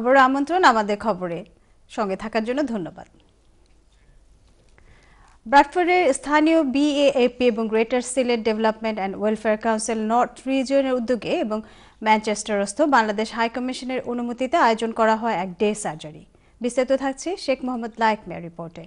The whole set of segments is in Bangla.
আবারও আমন্ত্রণ আমাদের খবরে সঙ্গে থাকার জন্য ধন্যবাদ ব্রাডফোর্ডের স্থানীয় বিএএপি এবং greater Sylhet development and welfare council north রিজিয়নের উদ্যোগে এবং ম্যানচেস্টারস্থ বাংলাদেশ হাইকমিশনের অনুমতিতে আয়োজন করা হয় এক ডে সার্জারি বিস্তারিত থাকছে শেখ মোহাম্মদ লাইক মেয়ার রিপোর্টে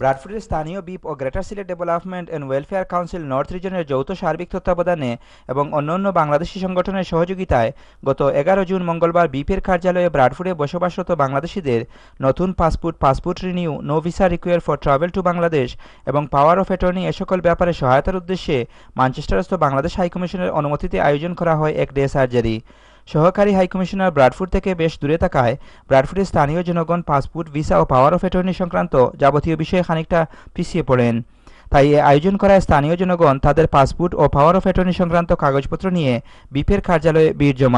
ব্রাডফুডের স্থানীয় বিপ ও greater Sylhet development and welfare council north রিজনের যৌথ সার্বিক তত্ত্বাবধানে এবং অন্যান্য বাংলাদেশি সংগঠনের সহযোগিতায় গত এগারো জুন মঙ্গলবার বিপের কার্যালয়ে ব্রাডফুডে বসবাসরত বাংলাদেশিদের নতুন passport passport renew no visa require for travel to Bangladesh এবং পাওয়ার অফ অ্যাটর্নি এ সকল ব্যাপারে সহায়তার উদ্দেশ্যে ম্যানচেস্টারস্থ বাংলাদেশ হাইকমিশনের অনুমতিতে আয়োজন করা হয় এক ডে সার্জারি সহকারী হাইকমিশনার ব্রাডফুড থেকে বেশ দূরে থাকায় ব্রাডফুডের স্থানীয় জনগণ পাসপোর্ট ভিসা ও পাওয়ার অফ অ্যাটর্নি সংক্রান্ত যাবতীয় বিষয়ে খানিকটা পিছিয়ে পড়েন তাই এ আয়োজন করায় স্থানীয় জনগণ তাদের পাসপোর্ট ও পাওয়ার অফ অ্যাটর্নি সংক্রান্ত কাগজপত্র নিয়ে বিপের কার্যালয়ে ভিড়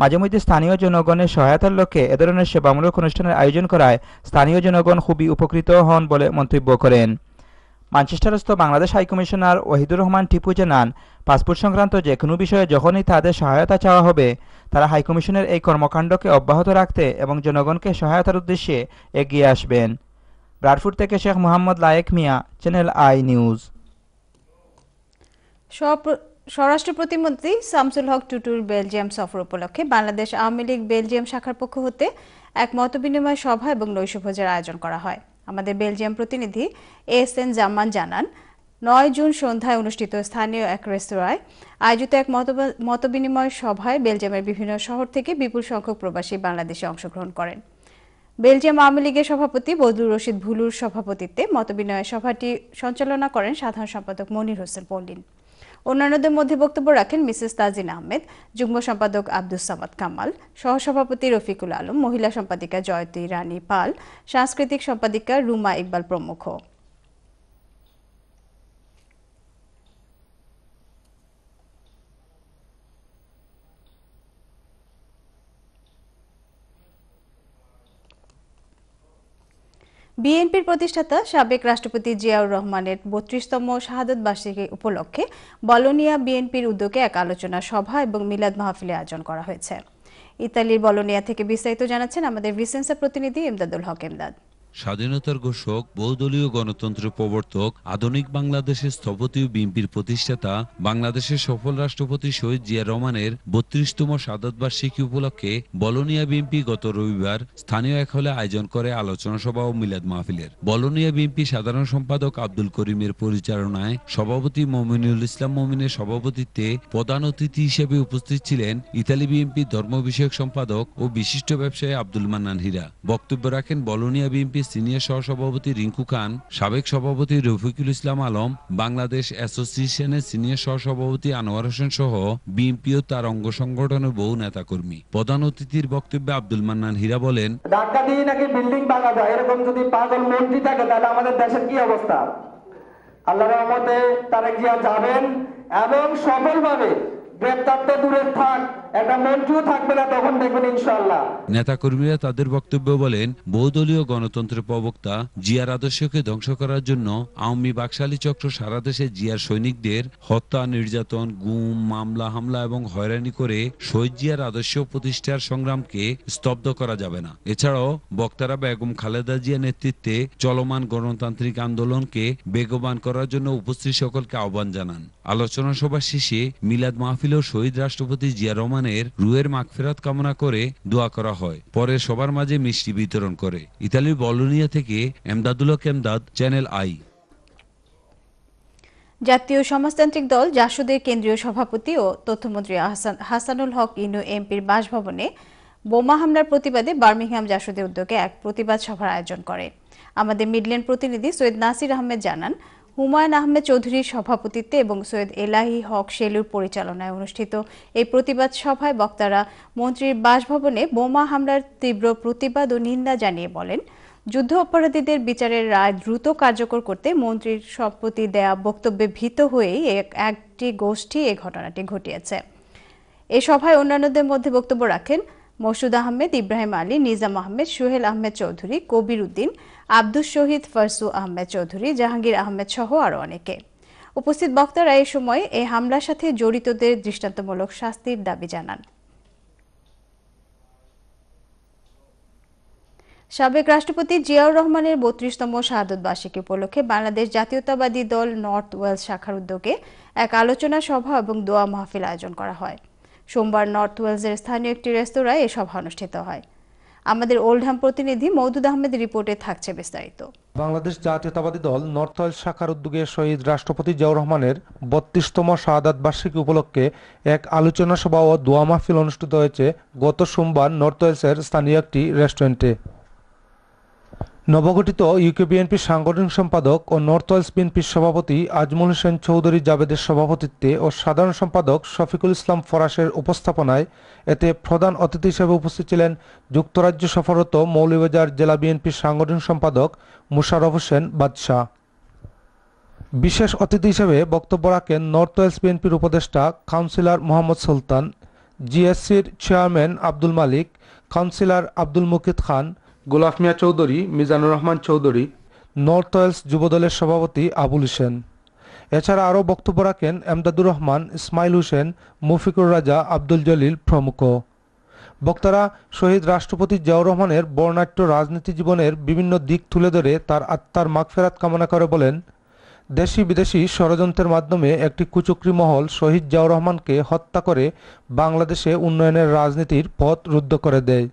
মাঝে মধ্যে স্থানীয় জনগণের সহায়তার লক্ষ্যে এ ধরনের সেবামূলক অনুষ্ঠানের আয়োজন করায় স্থানীয় জনগণ খুবই উপকৃত হন বলে মন্তব্য করেন মানচেস্টারস্থ বাংলাদেশ হাইকমিশনার ওহিদুর রহমান টিপু জানান পাসপোর্ট সংক্রান্ত যে কোনো বিষয়ে যখনই তাদের সহায়তা চাওয়া হবে তারা হাইকমিশনের এই কর্মকাণ্ডকে অব্যাহত রাখতে এবং জনগণকে সহায়তার উদ্দেশ্যে এগিয়ে আসবেন ব্রাডফুট থেকে Sheikh Mohammad Layek Miah Channel I news স্বরাষ্ট্র প্রতিমন্ত্রী শামসুল হক টুটুর বেলজিয়াম সফর উপলক্ষে বাংলাদেশ আওয়ামী লীগ বেলজিয়াম শাখার পক্ষ হতে এক মতবিনিময় সভা এবং নৈশভোজের আয়োজন করা হয় আমাদের বেলজিয়াম প্রতিনিধি এস এন জামান জানান নয় জুন সন্ধ্যায় অনুষ্ঠিত স্থানীয় এক রেস্তোরাঁয় আয়োজিত এক মতবিনিময় সভায় বেলজিয়ামের বিভিন্ন শহর থেকে বিপুল সংখ্যক প্রবাসী বাংলাদেশে অংশগ্রহণ করেন বেলজিয়াম আওয়ামী লীগের সভাপতি বদলুর রশিদ ভুলুর সভাপতিত্বে মতবিনিময় সভাটি সঞ্চালনা করেন সাধারণ সম্পাদক মনির হোসেন পল্লিন অন্যান্যদের মধ্যে বক্তব্য রাখেন মিসেস তাজিন আহমেদ যুগ্ম সম্পাদক আব্দুস সামাদ কামাল সহসভাপতি রফিকুল আলম মহিলা সম্পাদিকা জয়তী রানী পাল সাংস্কৃতিক সম্পাদিকা রুমা ইকবাল প্রমুখ বিএনপির প্রতিষ্ঠাতা সাবেক রাষ্ট্রপতি জিয়াউর রহমানের বত্রিশতম শাহাদত বার্ষিকী উপলক্ষে বলোনিয়া বিএনপির উদ্যোগে এক আলোচনা সভা এবং মিলাদ মাহফিলে আয়োজন করা হয়েছে ইতালির বলোনিয়া থেকে বিস্তারিত জানাচ্ছেন আমাদের ভিসেন্সা প্রতিনিধি ইমদাদুল হক ইমদাদ স্বাধীনতার ঘোষক বহুদলীয় গণতন্ত্র প্রবর্তক আধুনিক বাংলাদেশের স্থপতি ও বিএনপির প্রতিষ্ঠাতা বাংলাদেশের সফল রাষ্ট্রপতি শহীদ জিয়া রহমানের বত্রিশতম সাদত বার্ষিকী উপলক্ষে বলনিয়া বিএনপি গত রবিবার স্থানীয় এক হলে আয়োজন করে আলোচনা সভা ও মিলাদ মাহফিলের বলনিয়া বিএনপি সাধারণ সম্পাদক আব্দুল করিমের পরিচালনায় সভাপতি মমিনুল ইসলাম মমিনের সভাপতিত্বে প্রধান অতিথি হিসেবে উপস্থিত ছিলেন ইতালি বিএনপি ধর্ম বিষয়ক সম্পাদক ও বিশিষ্ট ব্যবসায়ী আব্দুল মান্নান হীরা বক্তব্য রাখেন বলনিয়া বিএনপি সিনিয়র সহসভাপতি রিঙ্কু খান সাবেক সভাপতি রফিকুল ইসলাম আলম বাংলাদেশ অ্যাসোসিয়েশনের সিনিয়র সহসভাপতি আনোয়ার হোসেন সহ বিএনপি ও তার অঙ্গ সংগঠনের বহু নেতাকর্মী প্রধান অতিথির বক্তব্যে আব্দুল মান্নান হীরা বলেন ধাক্কা দিয়ে নাকি বিল্ডিং ভাঙা যায় এরকম যদি পাগল মন্ত্রী থাকে তাহলে আমাদের দেশের কি অবস্থা আল্লাহ রহমতে তারেক জিয়া যাবেন এবং সফলভাবে নেতাকর্মীরা তাদের বক্তব্য বলেন বহুদলীয় গণতন্ত্রের প্রবক্তা জিয়ার আদর্শকে ধ্বংস করার জন্য আওয়ামী বাকশালী চক্র সারা দেশে জিয়ার সৈনিকদের হত্যা নির্যাতন গুম মামলা হামলা এবং হয়রানি করে শহীদ জিয়ার আদর্শ প্রতিষ্ঠার সংগ্রামকে স্তব্ধ করা যাবে না এছাড়াও বক্তারা বেগম খালেদা জিয়া নেতৃত্বে চলমান গণতান্ত্রিক আন্দোলনকে বেগবান করার জন্য উপস্থিত সকলকে আহ্বান জানান আলোচনা সভা শেষে মিলাদ মাহফিল শহীদ রাষ্ট্রপতি জিয়া রহমানের রুয়ের মাগফেরাত কামনা করে দোয়া করা হয় পরে সবার মাঝে মিষ্টি বিতরণ করে ইতালির বলোনিয়া থেকে এমদাদুল্লাহ কেমদাদ চ্যানেল আই জাতীয় সমাজতান্ত্রিক দল জাসদের কেন্দ্রীয় সভাপতি ও তথ্যমন্ত্রী হাসানুল হক ইনু এমপির বাসভবনে বোমা হামলার প্রতিবাদে বার্মিংহাম জাসদের উদ্যোগে এক প্রতিবাদ সভার আয়োজন করে আমাদের মিডল্যান্ড প্রতিনিধি সৈয়দ নাসির আহমেদ জানান হুমায়ুন আহমেদ চৌধুরীর সভাপতিত্বে এবং সৈয়দ এলাহি হক শেলুর পরিচালনায় অনুষ্ঠিত এই প্রতিবাদ সভায় বক্তারা মন্ত্রীর বাসভবনে বোমা হামলার তীব্র প্রতিবাদ ও নিন্দা জানিয়ে বলেন যুদ্ধ অপরাধীদের বিচারের রায় দ্রুত কার্যকর করতে মন্ত্রীর সম্প্রতি দেয়া বক্তব্যে ভীত হয়েই একটি গোষ্ঠী এ ঘটনাটি ঘটিয়েছে এ সভায় অন্যান্যদের মধ্যে বক্তব্য রাখেন মসুদ আহমেদ ইব্রাহিম আলী নিজাম আহমেদ সোহেল আহমেদ চৌধুরী কবির উদ্দিন আব্দুস শহীদ ফারসু আহমেদ চৌধুরী জাহাঙ্গীর আহমেদ সহ আরও অনেকে উপস্থিত বক্তারা এই সময় এই হামলার সাথে জড়িতদের দৃষ্টান্তমূলক শাস্তির দাবি জানান সাবেক রাষ্ট্রপতি জিয়াউর রহমানের বত্রিশতম শাহাদত বার্ষিকী উপলক্ষে বাংলাদেশ জাতীয়তাবাদী দল নর্থ ওয়েলস শাখার উদ্যোগে এক আলোচনা সভা এবং দোয়া মাহফিল আয়োজন করা হয় সোমবার নর্থ ওয়েলসের স্থানীয় একটি রেস্তোরাঁয় এসব সভা অনুষ্ঠিত হয় আমাদের ওল্ডহাম প্রতিনিধি মৌদুদ আহমেদের রিপোর্টে থাকছে বিস্তারিত বাংলাদেশ জাতীয়তাবাদী দল নর্থ ওয়েলস শাখার উদ্যোগে শহীদ রাষ্ট্রপতি জিয়াউর রহমানের বত্রিশতম শাহাদাত বার্ষিকী উপলক্ষে এক আলোচনা সভা ও দোয়া মাহফিল অনুষ্ঠিত হয়েছে গত সোমবার নর্থ ওয়েলসের স্থানীয় একটি রেস্টুরেন্টে নবগঠিত ইউকে বিএনপির সাংগঠনিক সম্পাদক ও নর্থ ওয়েলস বিএনপির সভাপতি আজমল হোসেন চৌধুরী জাবেদের সভাপতিত্বে ও সাধারণ সম্পাদক শফিকুল ইসলাম ফরাসের উপস্থাপনায় এতে প্রধান অতিথি হিসেবে উপস্থিত ছিলেন যুক্তরাজ্য সফররত মৌলভীবাজার জেলা বিএনপির সাংগঠনিক সম্পাদক মুশারফ হোসেন বাদশাহ বিশেষ অতিথি হিসেবে বক্তব্য রাখেন নর্থ ওয়েলস বিএনপির উপদেষ্টা কাউন্সিলর মোহাম্মদ সুলতান জিএসসির chairman Abdul Malik councillor Abdul Mukit Khan Golap Miah Chowdhury Mizanur Rahman Chowdhury North Wales যুবদলের সভাপতি আবুল হোসেন এছাড়া আরও বক্তব্য রাখেন এমদাদুর রহমান ইসমাইল হোসেন মুফিকুর রাজা আব্দুল জলিল প্রমুখ বক্তারা শহীদ রাষ্ট্রপতি জিয়াউর রহমানের বর্ণাঢ্য রাজনীতি জীবনের বিভিন্ন দিক তুলে ধরে তার আত্মার মাগফেরাত কামনা করে বলেন দেশি বিদেশি ষড়যন্ত্রের মাধ্যমে একটি কুচুকরি মহল শহীদ জিয়াউর রহমানকে হত্যা করে বাংলাদেশে উন্নয়নের রাজনীতির পথ রুদ্ধ করে দেয়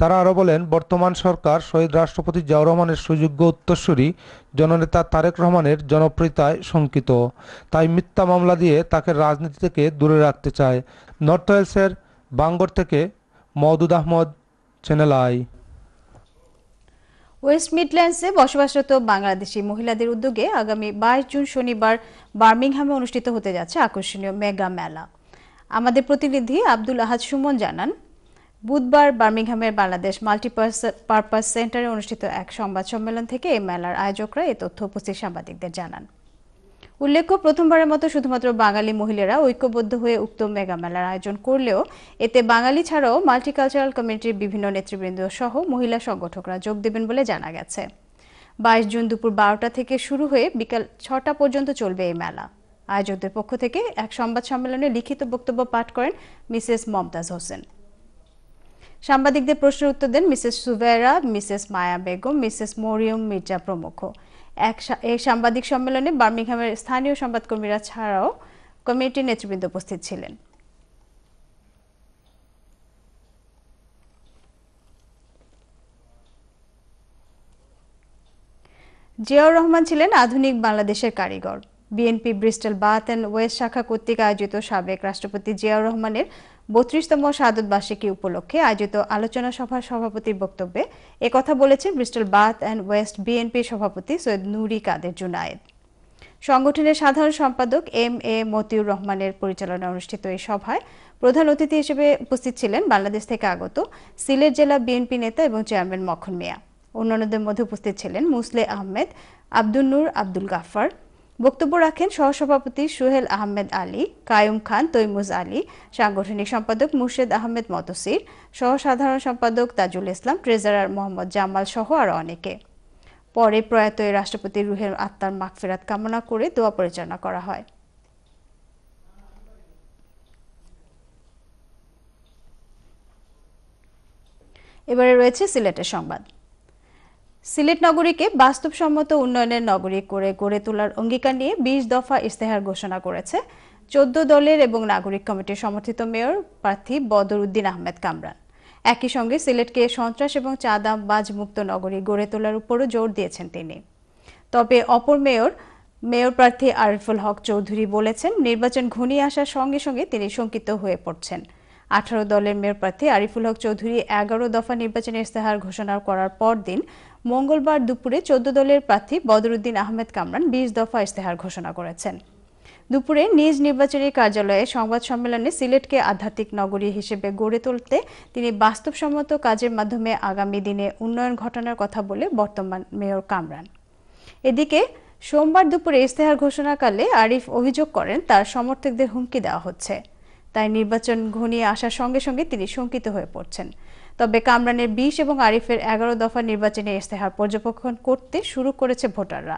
তারা আরও বলেন বর্তমান সরকার শহীদ রাষ্ট্রপতি জিয়াউর রহমানের সুযোগ্য উত্তরসূরি জননেতা তারেক রহমানের জনপ্রিয়তায় শঙ্কিত তাই মিথ্যা মামলা দিয়ে তাকে রাজনীতি থেকে দূরে রাখতে চায় নর্থ ওয়েলসের বাঙ্গর থেকে Moudud Ahmed Channel I West মিডল্যান্ডসে বসবাসরত বাংলাদেশি মহিলাদের উদ্যোগে আগামী বাইশ জুন শনিবার বার্মিংহামে অনুষ্ঠিত হতে যাচ্ছে আকর্ষণীয় মেগা মেলা আমাদের প্রতিনিধি আব্দুল আহাদ সুমন জানান বুধবার বার্মিংহামের বাংলাদেশ মাল্টিপার্পাস সেন্টারে অনুষ্ঠিত এক সংবাদ সম্মেলন থেকে এই মেলার আয়োজকরা এই তথ্য উপস্থিত সাংবাদিকদের জানান উল্লেখ্য প্রথমবারের মতো শুধুমাত্র বাঙালি মহিলারা ঐক্যবদ্ধ হয়ে উক্ত মেগা মেলার আয়োজন করলেও এতে বাঙালি ছাড়াও মাল্টিকালচারাল কমিটির বিভিন্ন নেতৃবৃন্দ সহ মহিলা সংগঠকরা যোগ দেবেন বলে জানা গেছে বাইশ জুন দুপুর বারোটা থেকে শুরু হয়ে বিকাল ছটা পর্যন্ত চলবে এই মেলা আয়োজকদের পক্ষ থেকে এক সংবাদ সম্মেলনে লিখিত বক্তব্য পাঠ করেন মিসেস মমতাজ হোসেন সাংবাদিকদের প্রশ্নের উত্তর দেন Mrs Suvera Mrs Maya Begum Mrs Mariam Mirza প্রমুখ এক এই সাংবাদিক সম্মেলনে বার্মিংহামের স্থানীয় সংবাদকর্মীরা ছাড়াও কমিটির নেতৃবৃন্দ উপস্থিত ছিলেন জিয়াউর রহমান ছিলেন আধুনিক বাংলাদেশের কারিগর BNP Bristol Bath and West শাখা কর্তৃক আয়োজিত সাবেক রাষ্ট্রপতি জিয়াউর রহমানের বত্রিশতম সাদত বার্ষিকী উপলক্ষে আয়োজিত আলোচনা সভার সভাপতির বক্তব্যে কথা বলেছেন Bristol Bath and West BNP সভাপতি সৈয়দ নুরি কাদের জুনায়েদ সংগঠনের সাধারণ সম্পাদক এম এ মতিউর রহমানের পরিচালনা অনুষ্ঠিত এই সভায় প্রধান অতিথি হিসেবে উপস্থিত ছিলেন বাংলাদেশ থেকে আগত সিলেট জেলা বিএনপি নেতা এবং চেয়ারম্যান মখন মিয়া অন্যান্যদের মধ্যে উপস্থিত ছিলেন মুসলে আহমেদ আব্দুল নূর আব্দুল গাফার বক্তব্য রাখেন সহসভাপতি সুহেল আহমেদ আলী কায়ুম খান তৈমুজ আলী সাংগঠনিক সম্পাদক মুর্শেদ আহমেদ মতসির সহ সাধারণ সম্পাদক তাজুল ইসলাম ট্রেজারার মোহাম্মদ জামাল সহ আরও অনেকে পরে প্রয়াত রাষ্ট্রপতি রুহের আত্মার মাকফেরাত কামনা করে দোয়া পরিচালনা করা হয় এবারে রয়েছে সিলেটের সংবাদ সিলেট নগরীকে বাস্তবসম্মত উন্নয়নের নগরী করে গড়ে তোলার অঙ্গীকার নিয়ে বিশ দফা ইস্তেহার ঘোষণা করেছে চোদ্দ দলের এবং নাগরিক কমিটির সমর্থিত মেয়র প্রার্থী বদর উদ্দিন আহমেদ কামরান একই সঙ্গে সিলেটকে সন্ত্রাস এবং চাঁদাম বাজ মুক্ত নগরী গড়ে তোলার উপরও জোর দিয়েছেন তিনি তবে অপর মেয়র মেয়র প্রার্থী আরিফুল হক চৌধুরী বলেছেন নির্বাচন ঘনিয়ে আসার সঙ্গে সঙ্গে তিনি শঙ্কিত হয়ে পড়ছেন আঠারো দলের মেয়র প্রার্থী আরিফুল হক চৌধুরী এগারো দফা নির্বাচনী ইস্তেহার ঘোষণা করার পর দিন মঙ্গলবার দুপুরে চোদ্দ দলের প্রার্থী বদরুদ্দিন আহমেদ কামরান বিশ দফা ইশতেহার ঘোষণা করেছেন দুপুরে নিজ নির্বাচনী কার্যালয়ে সংবাদ সম্মেলনে সিলেটকে আধ্যাত্মিক নগরী হিসেবে গড়ে তুলতে তিনি বাস্তবসম্মত কাজের মাধ্যমে আগামী দিনে উন্নয়ন ঘটানোর কথা বলে বর্তমান মেয়র কামরান এদিকে সোমবার দুপুরে ইশতেহার ঘোষণাকালে আরিফ অভিযোগ করেন তার সমর্থকদের হুমকি দেওয়া হচ্ছে তাই নির্বাচন ঘনিয়ে আসার সঙ্গে সঙ্গে তিনি শঙ্কিত হয়ে পড়ছেন তবে কামরানের বিশ এবং আরিফের এগারো দফা নির্বাচনে ইশতেহার পর্যবেক্ষণ করতে শুরু করেছে ভোটাররা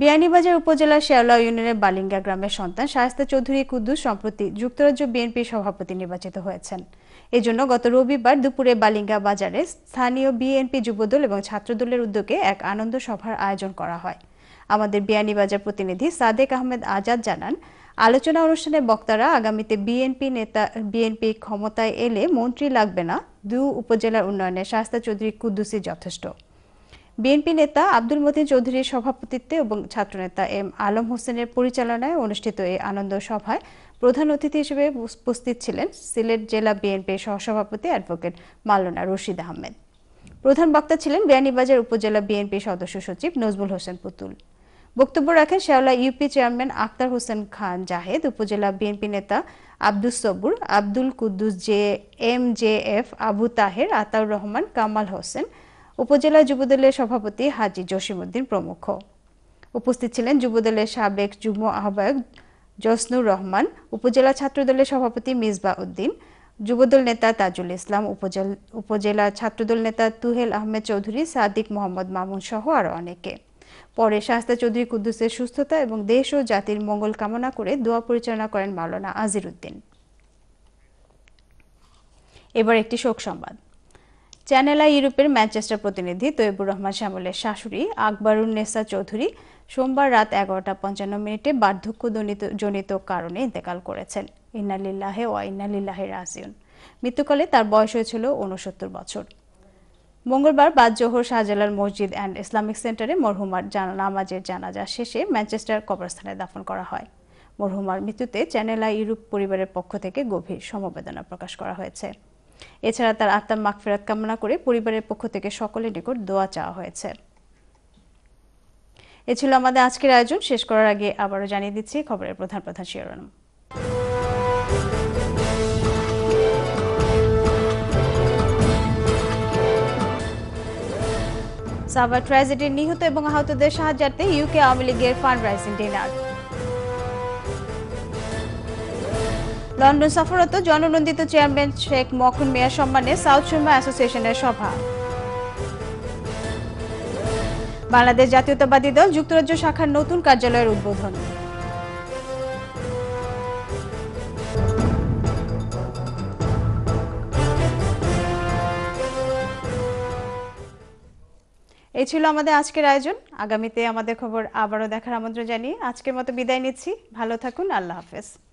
বিয়ানীবাজার উপজেলা শেওলা ইউনিয়নের বালিঙ্গা গ্রামের সন্তান শায়স্তা চৌধুরী কুদ্দুস সম্প্রতি যুক্তরাজ্য বিএনপির সভাপতি নির্বাচিত হয়েছেন এজন্য গত রবিবার দুপুরে বালিঙ্গা বাজারে স্থানীয় বিএনপি যুবদল এবং ছাত্রদলের উদ্যোগে এক আনন্দ সভার আয়োজন করা হয় আমাদের বিয়ানীবাজার প্রতিনিধি সাদেক আহমেদ আজাদ জানান আলোচনা অনুষ্ঠানে বক্তারা আগামীতে বিএনপি নেতা বিএনপি ক্ষমতায় এলে মন্ত্রী লাগবে না দু উপজেলার উন্নয়নে শাস্তা চৌধুরী কুদ্দুসি যথেষ্ট বিএনপি নেতা আব্দুল মতিন চৌধুরীর সভাপতিত্বে এবং ছাত্রনেতা এম আলম হোসেনের পরিচালনায় অনুষ্ঠিত এই আনন্দ সভায় প্রধান অতিথি হিসেবে উপস্থিত ছিলেন সিলেট জেলা বিএনপির সহসভাপতি অ্যাডভোকেট মাল্লনা রশিদ আহমেদ প্রধান বক্তা ছিলেন বিয়ানীবাজার উপজেলা বিএনপি সদস্য সচিব নজবুল হোসেন পুতুল বক্তব্য রাখেন শেওলা ইউপি চেয়ারম্যান আক্তার হোসেন খান জাহেদ উপজেলা বিএনপি নেতা Abdus Sabur Abdul Quddus J M J F Abu Taher Ataur Rahman Kamal Hossain উপজেলা যুবদলের সভাপতি হাজি জসিমুদ্দিন প্রমুখ উপস্থিত ছিলেন যুবদলের সাবেক যুগ্ম আহ্বায়ক জসনুর রহমান উপজেলা ছাত্রদলের সভাপতি মিসবা উদ্দিন যুবদল নেতা তাজুল ইসলাম উপজেলা ছাত্রদল নেতা তুহেল আহমেদ চৌধুরী সাদিক মোহাম্মদ মামুন সহ আরও অনেকে পরে শাস্তা চৌধুরী কুদ্দুসের সুস্থতা এবং দেশ ও জাতির মঙ্গল কামনা করে দোয়া পরিচালনা করেন মাওলানা আজির উদ্দিন এবার একটি শোক সংবাদ চ্যানেল আই ইউরোপের ম্যানচেস্টার প্রতিনিধি তৈবুর রহমান শ্যামলের শাশুড়ি আকবরুল নেসা চৌধুরী সোমবার রাত এগারোটা পঞ্চান্ন মিনিটে বার্ধক্য জনিত কারণে ইন্তেকাল করেছেন ইন্নালিল্লাহে ও ইন্নালিল্লাহে রাজিউন মৃত্যুকালে তার বয়স হয়েছিল ঊনসত্তর বছর মঙ্গলবার বাদ জোহর শাহজালাল মসজিদ অ্যান্ড ইসলামিক সেন্টারে মরহুমার নামাজের জানাজা শেষে ম্যানচেস্টার কবরস্থানে দাফন করা হয় মরহুমার মৃত্যুতে চ্যানেল আই ইউরোপ পরিবারের পক্ষ থেকে গভীর সমবেদনা প্রকাশ করা হয়েছে এছাড়া তার আত্মার মাগফেরাত কামনা করে পরিবারের পক্ষ থেকে সকলের নিকট দোয়া চাওয়া হয়েছে এ ছিল আমাদের আজকের আয়োজন শেষ করার আগে আবারও জানিয়ে দিচ্ছি খবরের প্রধান প্রধান শিরোনাম সাভার ট্র্যাজেডি নিহত এবং আহতদের সাহায্যার্থে ইউকে আওয়ামী লীগের ফান্ড রাইজিং ডিনার লন্ডন সফররত জননন্দিত চেয়ারম্যান শেখ মখন মেয়ার সম্মানে সাউথ সুরমা অ্যাসোসিয়েশনের সভা বাংলাদেশ জাতীয়তাবাদী দল যুক্তরাজ্য শাখার নতুন কার্যালয়ের উদ্বোধন এই ছিল আমাদের আজকের আয়োজন আগামীতে আমাদের খবর আবারও দেখার আমন্ত্রণ জানিয়ে আজকের মতো বিদায় নিচ্ছি ভালো থাকুন আল্লাহ হাফেজ